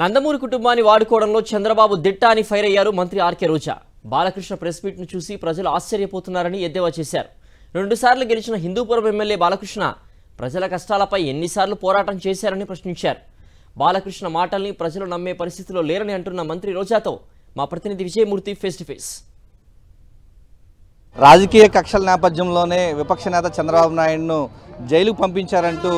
నందమూరి కుటుంబాన్ని వాడుకోవడంలో చంద్రబాబు దిట్ట అని ఫైర్ అయ్యారు మంత్రి ఆర్కే రోజా బాలకృష్ణ ప్రెస్ మీట్ను చూసి ప్రజలు ఆశ్చర్యపోతున్నారని ఎద్దేవా చేశారు రెండుసార్లు గెలిచిన హిందూపురం ఎమ్మెల్యే బాలకృష్ణ ప్రజల కష్టాలపై ఎన్నిసార్లు పోరాటం చేశారని ప్రశ్నించారు బాలకృష్ణ మాటల్ని ప్రజలు నమ్మే పరిస్థితిలో లేరని అంటున్న మంత్రి రోజాతో మా ప్రతినిధి విజయమూర్తి ఫేస్ టు ఫేస్ రాజకీయ కక్షల నేపథ్యంలోనే విపక్ష నేత చంద్రబాబు నాయుడును జైలుకు పంపించారంటూ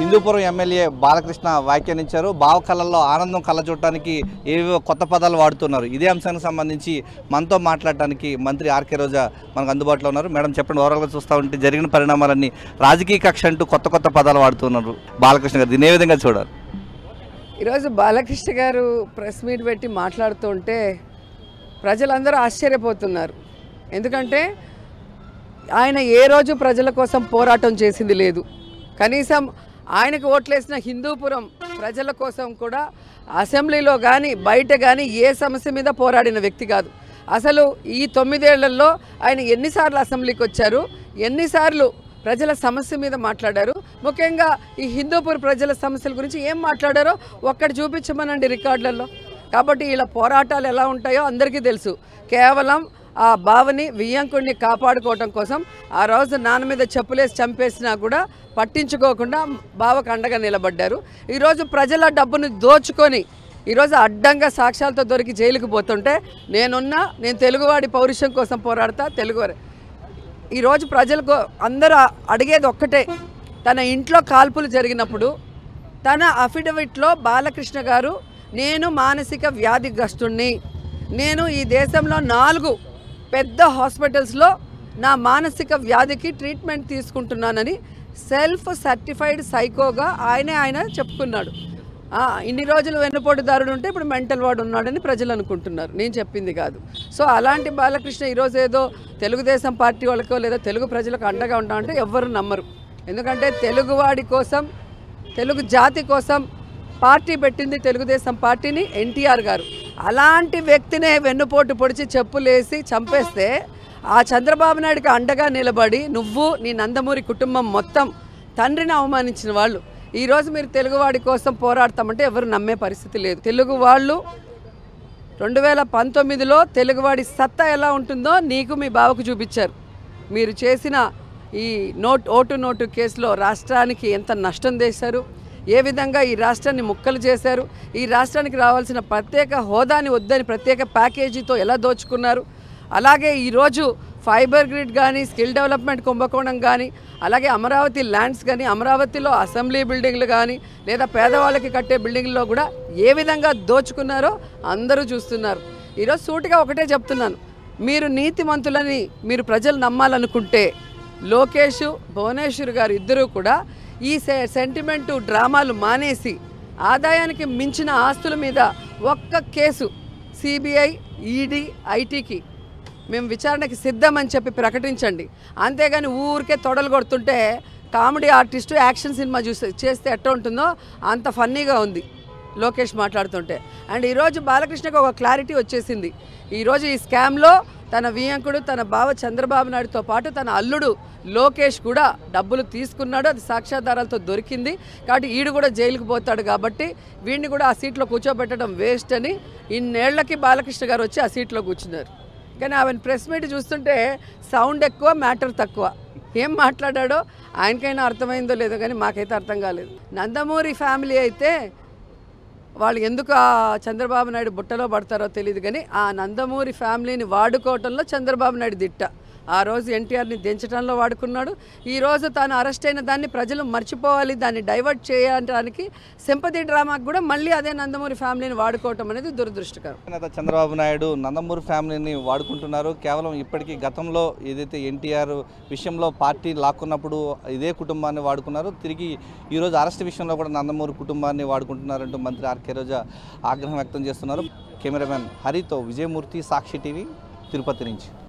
హిందూపురం ఎమ్మెల్యే బాలకృష్ణ వ్యాఖ్యానించారు భావకళల్లో ఆనందం కళ్ళ చూడటానికి ఏవేవో కొత్త పదాలు వాడుతున్నారు ఇదే అంశానికి సంబంధించి మనతో మాట్లాడటానికి మంత్రి ఆర్కే రోజా మనకు అందుబాటులో ఉన్నారు మేడం చెప్పండి ఓవరాల్గా చూస్తూ ఉంటే జరిగిన పరిణామాలన్నీ రాజకీయ కక్ష అంటూ కొత్త కొత్త పదాలు వాడుతున్నారు బాలకృష్ణ గారు దీని ఏ విధంగా చూడాలి ఈరోజు బాలకృష్ణ గారు ప్రెస్ మీట్ పెట్టి మాట్లాడుతూ ఉంటే ప్రజలందరూ ఆశ్చర్యపోతున్నారు ఎందుకంటే ఆయన ఏ రోజు ప్రజల కోసం పోరాటం చేసింది లేదు కనీసం ఆయనకు ఓట్లేసిన హిందూపురం ప్రజల కోసం కూడా అసెంబ్లీలో కానీ బయట కానీ ఏ సమస్య మీద పోరాడిన వ్యక్తి కాదు అసలు ఈ తొమ్మిదేళ్లలో ఆయన ఎన్నిసార్లు అసెంబ్లీకి వచ్చారు ఎన్నిసార్లు ప్రజల సమస్య మీద మాట్లాడారు ముఖ్యంగా ఈ హిందూపూర్ ప్రజల సమస్యల గురించి ఏం మాట్లాడారో ఒక్కటి చూపించమనండి రికార్డులలో కాబట్టి ఇలా పోరాటాలు ఎలా ఉంటాయో అందరికీ తెలుసు కేవలం ఆ బావని వియ్యంకుడిని కాపాడుకోవటం కోసం ఆ రోజు నాన్న మీద చెప్పులేసి చంపేసినా కూడా పట్టించుకోకుండా బావకు అండగా నిలబడ్డారు ఈరోజు ప్రజల డబ్బును దోచుకొని ఈరోజు అడ్డంగా సాక్ష్యాలతో దొరికి జైలుకు పోతుంటే నేనున్నా నేను తెలుగువాడి పౌరుషం కోసం పోరాడతా తెలుగువారి ఈరోజు ప్రజలకు అందరూ అడిగేది ఒక్కటే తన ఇంట్లో కాల్పులు జరిగినప్పుడు తన అఫిడవిట్లో బాలకృష్ణ గారు నేను మానసిక వ్యాధిగ్రస్తుణ్ణి నేను ఈ దేశంలో నాలుగు పెద్ద హాస్పిటల్స్లో నా మానసిక వ్యాధికి ట్రీట్మెంట్ తీసుకుంటున్నానని సెల్ఫ్ సర్టిఫైడ్ సైకోగా ఆయనే ఆయన చెప్పుకున్నాడు ఇన్ని రోజులు వెన్నుపోటుదారుడు ఉంటే ఇప్పుడు మెంటల్ వాడు ఉన్నాడని ప్రజలు అనుకుంటున్నారు నేను చెప్పింది కాదు సో అలాంటి బాలకృష్ణ ఈరోజు ఏదో తెలుగుదేశం పార్టీ వాళ్ళకో లేదా తెలుగు ప్రజలకు అండగా ఉండాలంటే ఎవ్వరు నమ్మరు ఎందుకంటే తెలుగువాడి కోసం తెలుగు జాతి కోసం పార్టీ పెట్టింది తెలుగుదేశం పార్టీని ఎన్టీఆర్ గారు అలాంటి వ్యక్తినే వెన్నుపోటు పొడిచి చెప్పులేసి చంపేస్తే ఆ చంద్రబాబు నాయుడికి అండగా నిలబడి నువ్వు నీ నందమూరి కుటుంబం మొత్తం తండ్రిని అవమానించిన వాళ్ళు ఈరోజు మీరు తెలుగువాడి కోసం పోరాడతామంటే ఎవరు నమ్మే పరిస్థితి లేదు తెలుగు వాళ్ళు రెండు వేల పంతొమ్మిదిలో తెలుగువాడి సత్తా ఎలా ఉంటుందో నీకు మీ బావకు చూపించారు మీరు చేసిన ఈ నోట్ ఓటు నోటు కేసులో రాష్ట్రానికి ఎంత నష్టం చేశారు ఏ విధంగా ఈ రాష్ట్రాన్ని ముక్కలు చేశారు ఈ రాష్ట్రానికి రావాల్సిన ప్రత్యేక హోదాని వద్దని ప్రత్యేక ప్యాకేజీతో ఎలా దోచుకున్నారు అలాగే ఈరోజు ఫైబర్ గ్రిడ్ కానీ స్కిల్ డెవలప్మెంట్ కుంభకోణం కానీ అలాగే అమరావతి ల్యాండ్స్ కానీ అమరావతిలో అసెంబ్లీ బిల్డింగ్లు కానీ లేదా పేదవాళ్ళకి కట్టే బిల్డింగ్లో కూడా ఏ విధంగా దోచుకున్నారో అందరూ చూస్తున్నారు ఈరోజు సూటిగా ఒకటే చెప్తున్నాను మీరు నీతిమంతులని మీరు ప్రజలు నమ్మాలనుకుంటే లోకేష్ భువనేశ్వర్ గారు ఇద్దరూ కూడా ఈ సెంటిమెంటు డ్రామాలు మానేసి ఆదాయానికి మించిన ఆస్తుల మీద ఒక్క కేసు సిబిఐ ఈడీ ఐటీకి మేము విచారణకి సిద్ధమని చెప్పి ప్రకటించండి అంతేగాని ఊరికే తొడలు కొడుతుంటే కామెడీ ఆర్టిస్టు యాక్షన్ సినిమా చూసే చేస్తే ఎట్లా ఉంటుందో అంత ఫన్నీగా ఉంది లోకేష్ మాట్లాడుతుంటే అండ్ ఈరోజు బాలకృష్ణకు ఒక క్లారిటీ వచ్చేసింది ఈరోజు ఈ స్కామ్లో తన వియంకుడు తన బావ చంద్రబాబు నాయుడుతో పాటు తన అల్లుడు లోకేష్ కూడా డబ్బులు తీసుకున్నాడు అది సాక్ష్యాధారాలతో దొరికింది కాబట్టి ఈడు కూడా జైలుకు పోతాడు కాబట్టి వీడిని కూడా ఆ సీట్లో కూర్చోబెట్టడం వేస్ట్ అని ఇన్నేళ్లకి బాలకృష్ణ గారు వచ్చి ఆ సీట్లో కూర్చున్నారు కానీ ఆమెను ప్రెస్ మీట్ చూస్తుంటే సౌండ్ ఎక్కువ మ్యాటర్ తక్కువ ఏం మాట్లాడాడో ఆయనకైనా అర్థమైందో లేదో కానీ మాకైతే అర్థం కాలేదు నందమూరి ఫ్యామిలీ అయితే వాళ్ళు ఎందుకు ఆ చంద్రబాబు నాయుడు బుట్టలో పడతారో తెలియదు కానీ ఆ నందమూరి ఫ్యామిలీని వాడుకోవటంలో చంద్రబాబు నాయుడు దిట్ట ఆ రోజు ఎన్టీఆర్ని దించడంలో వాడుకున్నాడు ఈరోజు తాను అరెస్ట్ అయిన దాన్ని ప్రజలు మర్చిపోవాలి దాన్ని డైవర్ట్ చేయడానికి సింపతి డ్రామాకు కూడా మళ్ళీ అదే నందమూరి ఫ్యామిలీని వాడుకోవటం అనేది దురదృష్టకరం నేత చంద్రబాబు నాయుడు నందమూరి ఫ్యామిలీని వాడుకుంటున్నారు కేవలం ఇప్పటికీ గతంలో ఏదైతే ఎన్టీఆర్ విషయంలో పార్టీ లాక్కున్నప్పుడు ఇదే కుటుంబాన్ని వాడుకున్నారు తిరిగి ఈరోజు అరెస్ట్ విషయంలో కూడా నందమూరి కుటుంబాన్ని వాడుకుంటున్నారంటూ మంత్రి ఆర్కే రోజా ఆగ్రహం వ్యక్తం చేస్తున్నారు కెమెరామెన్ హరితో విజయమూర్తి సాక్షి టీవీ తిరుపతి నుంచి